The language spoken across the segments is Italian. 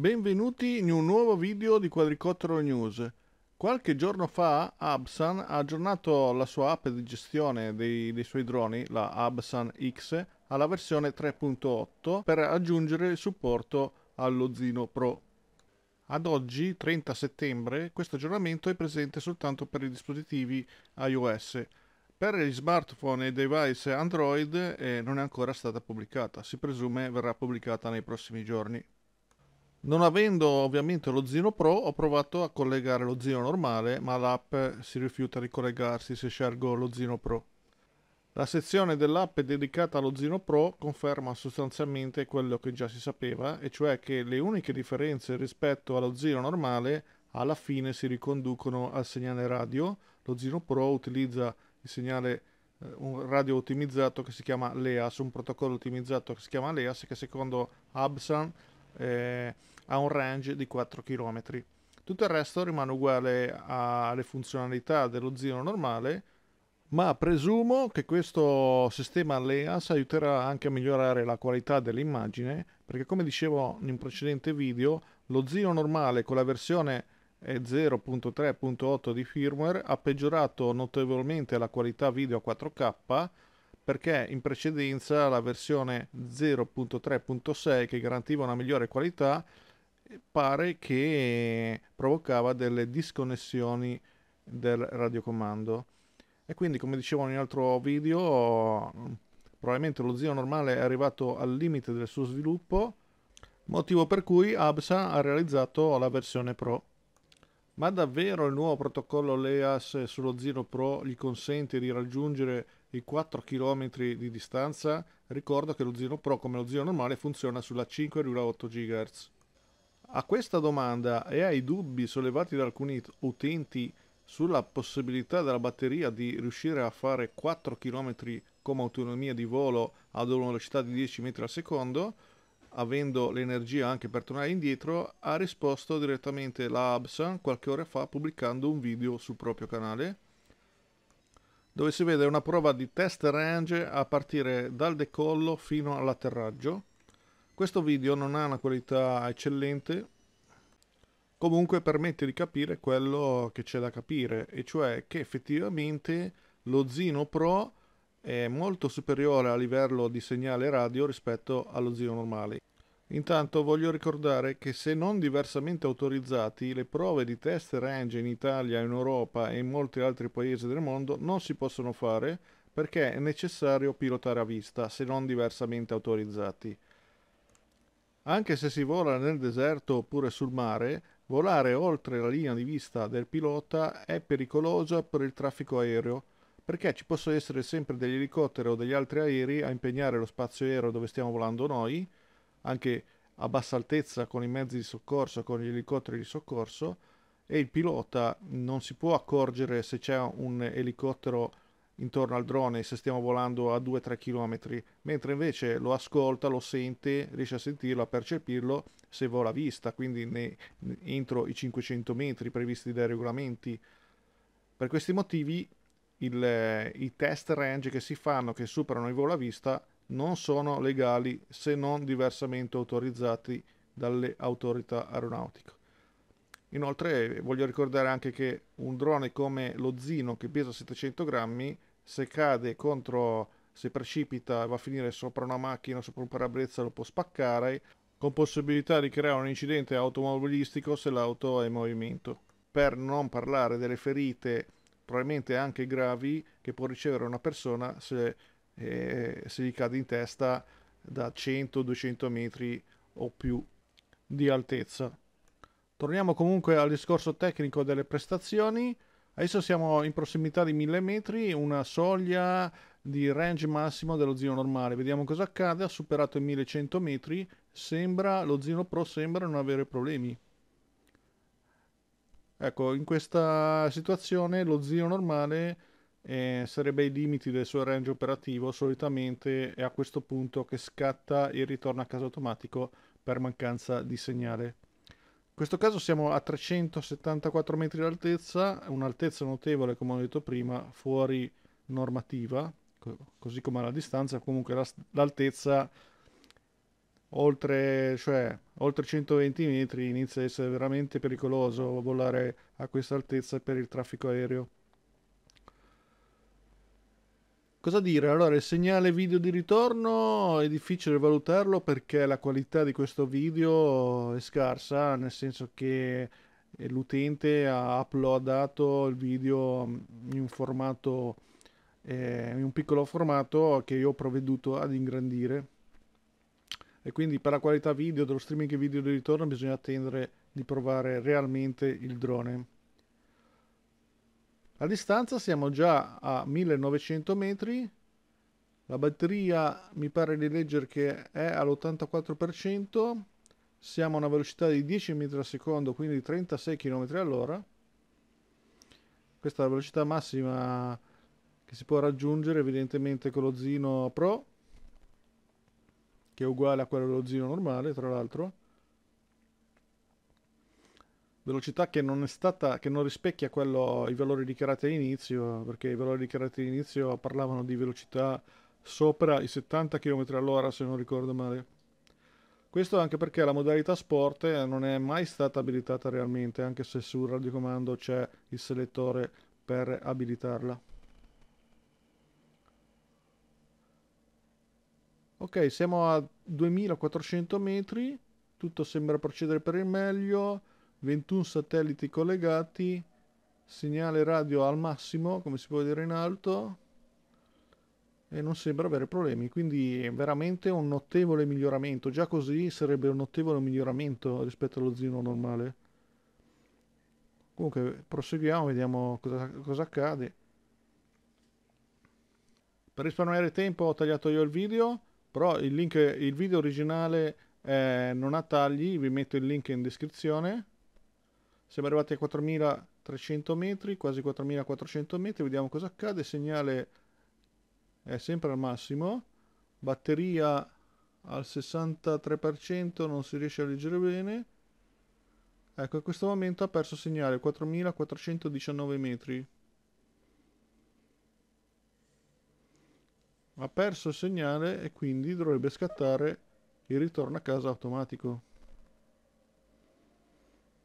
Benvenuti in un nuovo video di Quadricottero News. Qualche giorno fa Absan ha aggiornato la sua app di gestione dei, dei suoi droni, la Absan X, alla versione 3.8 per aggiungere il supporto allo Zino Pro. Ad oggi, 30 settembre, questo aggiornamento è presente soltanto per i dispositivi iOS. Per gli smartphone e device Android eh, non è ancora stata pubblicata, si presume verrà pubblicata nei prossimi giorni. Non avendo ovviamente lo Zino Pro, ho provato a collegare lo Zino normale, ma l'app si rifiuta di collegarsi se scelgo lo Zino Pro. La sezione dell'app dedicata allo Zino Pro conferma sostanzialmente quello che già si sapeva, e cioè che le uniche differenze rispetto allo Zino normale alla fine si riconducono al segnale radio. Lo Zino Pro utilizza il segnale eh, un radio ottimizzato che si chiama LEAS, un protocollo ottimizzato che si chiama LEAS che secondo Absan eh, ha un range di 4 km. Tutto il resto rimane uguale alle funzionalità dello Zino normale, ma presumo che questo sistema LEAS aiuterà anche a migliorare la qualità dell'immagine, perché come dicevo in un precedente video, lo Zino normale con la versione 0.3.8 eh, di firmware ha peggiorato notevolmente la qualità video a 4K, perché in precedenza la versione 0.3.6 che garantiva una migliore qualità eh, pare che provocava delle disconnessioni del radiocomando e quindi come dicevo in un altro video probabilmente lo zio normale è arrivato al limite del suo sviluppo motivo per cui ABSA ha realizzato la versione Pro ma davvero il nuovo protocollo LEAS sullo Zero Pro gli consente di raggiungere i 4 km di distanza, ricordo che lo Zero Pro come lo Zero normale funziona sulla 5,8 GHz. A questa domanda e ai dubbi sollevati da alcuni utenti sulla possibilità della batteria di riuscire a fare 4 km come autonomia di volo ad una velocità di 10 metri al secondo, avendo l'energia anche per tornare indietro, ha risposto direttamente la Absan qualche ora fa pubblicando un video sul proprio canale dove si vede una prova di test range a partire dal decollo fino all'atterraggio. Questo video non ha una qualità eccellente, comunque permette di capire quello che c'è da capire, e cioè che effettivamente lo Zino Pro è molto superiore a livello di segnale radio rispetto allo Zino normale. Intanto voglio ricordare che se non diversamente autorizzati, le prove di test range in Italia, in Europa e in molti altri paesi del mondo non si possono fare perché è necessario pilotare a vista se non diversamente autorizzati. Anche se si vola nel deserto oppure sul mare, volare oltre la linea di vista del pilota è pericolosa per il traffico aereo perché ci possono essere sempre degli elicotteri o degli altri aerei a impegnare lo spazio aereo dove stiamo volando noi anche a bassa altezza con i mezzi di soccorso, con gli elicotteri di soccorso e il pilota non si può accorgere se c'è un elicottero intorno al drone se stiamo volando a 2-3 km, mentre invece lo ascolta, lo sente, riesce a sentirlo, a percepirlo se vola a vista, quindi ne, entro i 500 metri previsti dai regolamenti. Per questi motivi il, eh, i test range che si fanno, che superano i vola a vista, non sono legali se non diversamente autorizzati dalle autorità aeronautiche. Inoltre voglio ricordare anche che un drone come lo Zino che pesa 700 grammi, se cade contro, se precipita e va a finire sopra una macchina, sopra un parabrezza lo può spaccare, con possibilità di creare un incidente automobilistico se l'auto è in movimento. Per non parlare delle ferite, probabilmente anche gravi, che può ricevere una persona se e se gli cade in testa da 100-200 metri o più di altezza. Torniamo comunque al discorso tecnico delle prestazioni. Adesso siamo in prossimità di 1000 metri, una soglia di range massimo dello Zino normale. Vediamo cosa accade, ha superato i 1100 metri, sembra, lo Zino Pro sembra non avere problemi. Ecco, in questa situazione lo Zino normale eh, sarebbe ai limiti del suo range operativo, solitamente è a questo punto che scatta il ritorno a casa automatico per mancanza di segnale. In questo caso siamo a 374 metri d'altezza, un'altezza notevole come ho detto prima, fuori normativa, così come la distanza, comunque l'altezza oltre, cioè, oltre 120 metri inizia ad essere veramente pericoloso volare a questa altezza per il traffico aereo. Cosa dire? Allora, il segnale video di ritorno è difficile valutarlo perché la qualità di questo video è scarsa, nel senso che eh, l'utente ha uploadato il video mm, in un formato, eh, in un piccolo formato che io ho provveduto ad ingrandire. E quindi per la qualità video dello streaming video di ritorno bisogna attendere di provare realmente il drone. La distanza siamo già a 1900 metri, la batteria mi pare di leggere che è all'84%, siamo a una velocità di 10 metri al secondo, quindi 36 km all'ora. Questa è la velocità massima che si può raggiungere evidentemente con lo Zino Pro, che è uguale a quello dello Zino normale tra l'altro velocità che non, stata, che non rispecchia quello, i valori dichiarati all'inizio, perché i valori dichiarati all'inizio parlavano di velocità sopra i 70 km all'ora, se non ricordo male. Questo anche perché la modalità sport non è mai stata abilitata realmente, anche se sul radiocomando c'è il selettore per abilitarla. Ok, siamo a 2400 metri, tutto sembra procedere per il meglio 21 satelliti collegati, segnale radio al massimo, come si può vedere in alto, e non sembra avere problemi, quindi è veramente un notevole miglioramento. Già così sarebbe un notevole miglioramento rispetto allo Zino normale. Comunque proseguiamo, vediamo cosa, cosa accade. Per risparmiare tempo ho tagliato io il video, però il link, il video originale eh, non ha tagli, vi metto il link in descrizione. Siamo arrivati a 4300 metri, quasi 4400 metri, vediamo cosa accade. Segnale è sempre al massimo. Batteria al 63%, non si riesce a leggere bene. Ecco, in questo momento ha perso segnale, 4419 metri. Ha perso il segnale e quindi dovrebbe scattare il ritorno a casa automatico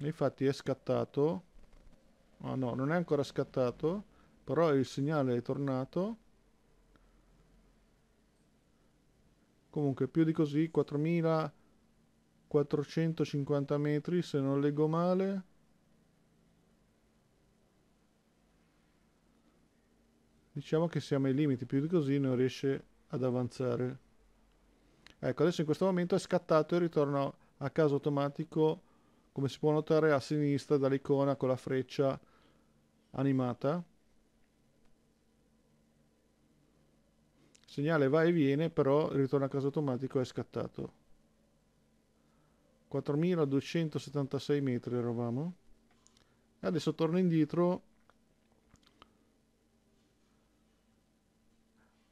infatti è scattato ah oh no non è ancora scattato però il segnale è tornato comunque più di così 4450 metri se non leggo male diciamo che siamo ai limiti più di così non riesce ad avanzare ecco adesso in questo momento è scattato il ritorno a caso automatico come si può notare a sinistra dall'icona con la freccia animata. Il segnale va e viene, però il ritorno a casa automatico è scattato. 4276 metri eravamo. e Adesso torno indietro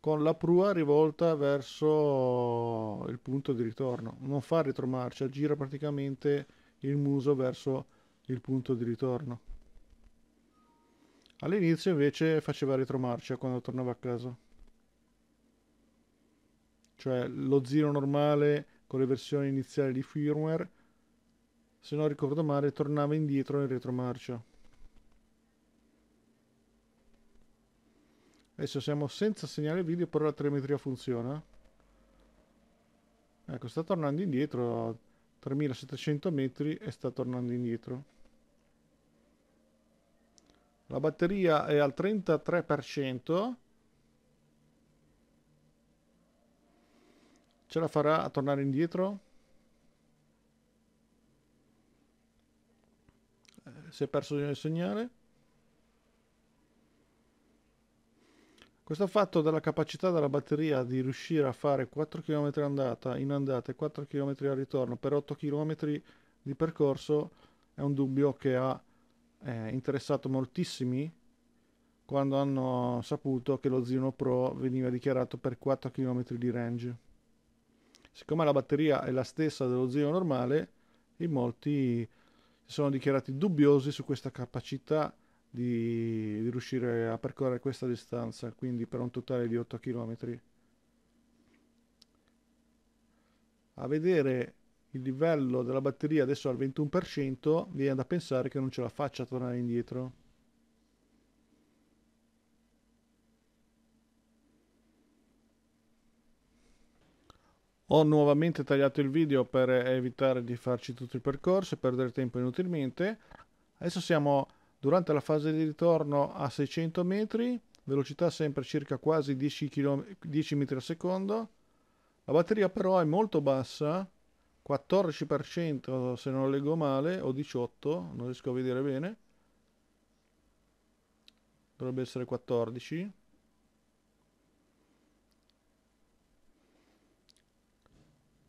con la prua rivolta verso il punto di ritorno. Non fa ritromarcia, gira praticamente il muso verso il punto di ritorno. All'inizio invece faceva retromarcia quando tornava a casa. Cioè lo zero normale con le versioni iniziali di firmware, se non ricordo male, tornava indietro in retromarcia. Adesso siamo senza segnale video, però la telemetria funziona. Ecco, sta tornando indietro 3700 metri e sta tornando indietro. La batteria è al 33%. Ce la farà a tornare indietro? Eh, si è perso di sognare. Questo fatto della capacità della batteria di riuscire a fare 4 km andata, in andata e 4 km al ritorno per 8 km di percorso è un dubbio che ha eh, interessato moltissimi quando hanno saputo che lo Zino Pro veniva dichiarato per 4 km di range. Siccome la batteria è la stessa dello Zino normale, in molti si sono dichiarati dubbiosi su questa capacità di, di riuscire a percorrere questa distanza, quindi per un totale di 8 km. A vedere il livello della batteria adesso al 21%, viene da pensare che non ce la faccia a tornare indietro. Ho nuovamente tagliato il video per evitare di farci tutto il percorso e perdere tempo inutilmente. Adesso siamo Durante la fase di ritorno a 600 metri, velocità sempre circa quasi 10, km, 10 metri al secondo. La batteria però è molto bassa, 14% se non leggo male, o 18%, non riesco a vedere bene. Dovrebbe essere 14%.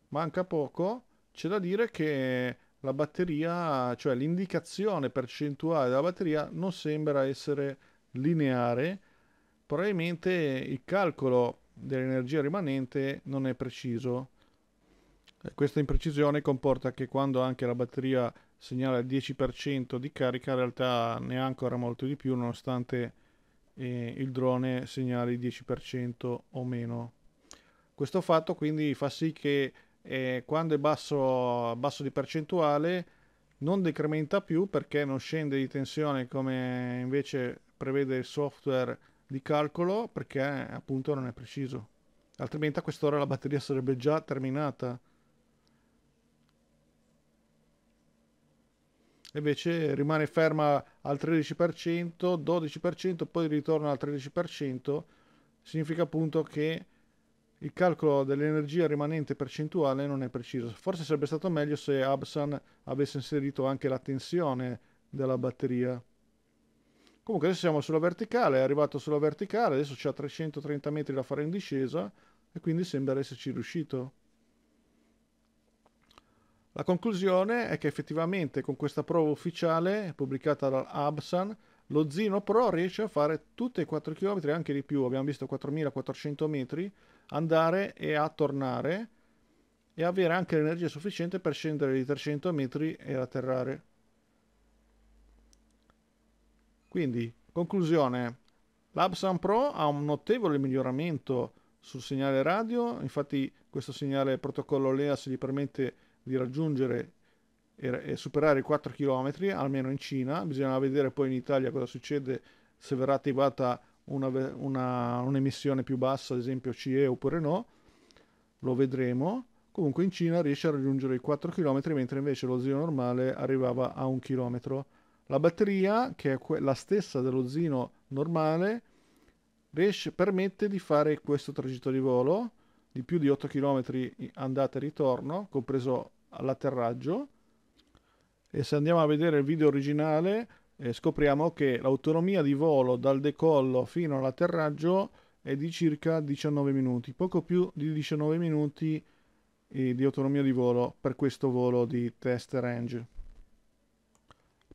Manca poco. C'è da dire che la batteria, cioè l'indicazione percentuale della batteria non sembra essere lineare, probabilmente il calcolo dell'energia rimanente non è preciso. Questa imprecisione comporta che quando anche la batteria segnala il 10% di carica, in realtà ne ha ancora molto di più, nonostante eh, il drone segnali il 10% o meno. Questo fatto quindi fa sì che e quando è basso, basso di percentuale non decrementa più perché non scende di tensione come invece prevede il software di calcolo perché appunto non è preciso altrimenti a quest'ora la batteria sarebbe già terminata invece rimane ferma al 13%, 12%, poi ritorna al 13%, significa appunto che il calcolo dell'energia rimanente percentuale non è preciso. Forse sarebbe stato meglio se Absan avesse inserito anche la tensione della batteria. Comunque adesso siamo sulla verticale, è arrivato sulla verticale, adesso c'è 330 metri da fare in discesa e quindi sembra esserci riuscito. La conclusione è che effettivamente con questa prova ufficiale pubblicata da Absan, lo Zino Pro riesce a fare tutti i 4 km anche di più, abbiamo visto 4400 metri, andare e a tornare e avere anche l'energia sufficiente per scendere di 300 metri e atterrare. Quindi, conclusione, l'Absam Pro ha un notevole miglioramento sul segnale radio, infatti questo segnale protocollo LEAS gli permette di raggiungere e, superare i 4 km, almeno in Cina, bisogna vedere poi in Italia cosa succede se verrà attivata una, una, un'emissione più bassa, ad esempio CE oppure no, lo vedremo. Comunque in Cina riesce a raggiungere i 4 km, mentre invece lo zino normale arrivava a 1 km. La batteria, che è que- la stessa dello zino normale, riesce, permette di fare questo tragitto di volo di più di 8 km andata e ritorno, compreso l'atterraggio. E se andiamo a vedere il video originale, eh, scopriamo che l'autonomia di volo dal decollo fino all'atterraggio è di circa 19 minuti, poco più di 19 minuti eh, di autonomia di volo per questo volo di test range.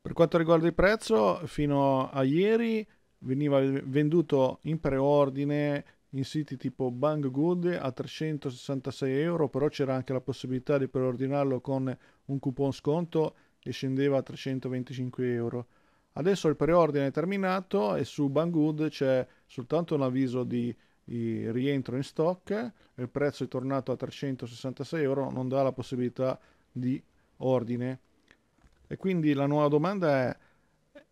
Per quanto riguarda il prezzo, fino a ieri veniva venduto in preordine in siti tipo Banggood a 366 euro, però c'era anche la possibilità di preordinarlo con un coupon sconto e scendeva a 325 euro. Adesso il preordine è terminato e su Banggood c'è soltanto un avviso di, di rientro in stock, il prezzo è tornato a 366 euro, non dà la possibilità di ordine. E quindi la nuova domanda è,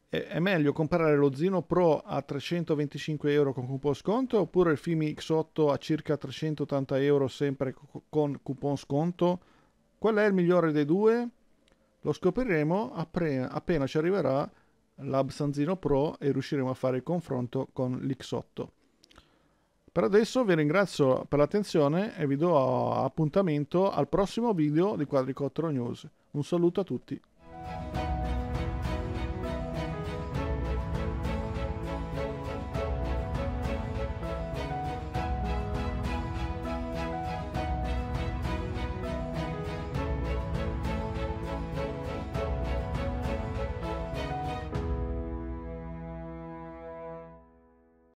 è, è meglio comprare lo Zino Pro a 325 euro con coupon sconto oppure il Fimi X8 a circa 380 euro sempre con coupon sconto? Qual è il migliore dei due? Lo scopriremo appena, appena ci arriverà l'Absanzino Pro e riusciremo a fare il confronto con l'X8. Per adesso vi ringrazio per l'attenzione e vi do appuntamento al prossimo video di Quadricottero News. Un saluto a tutti.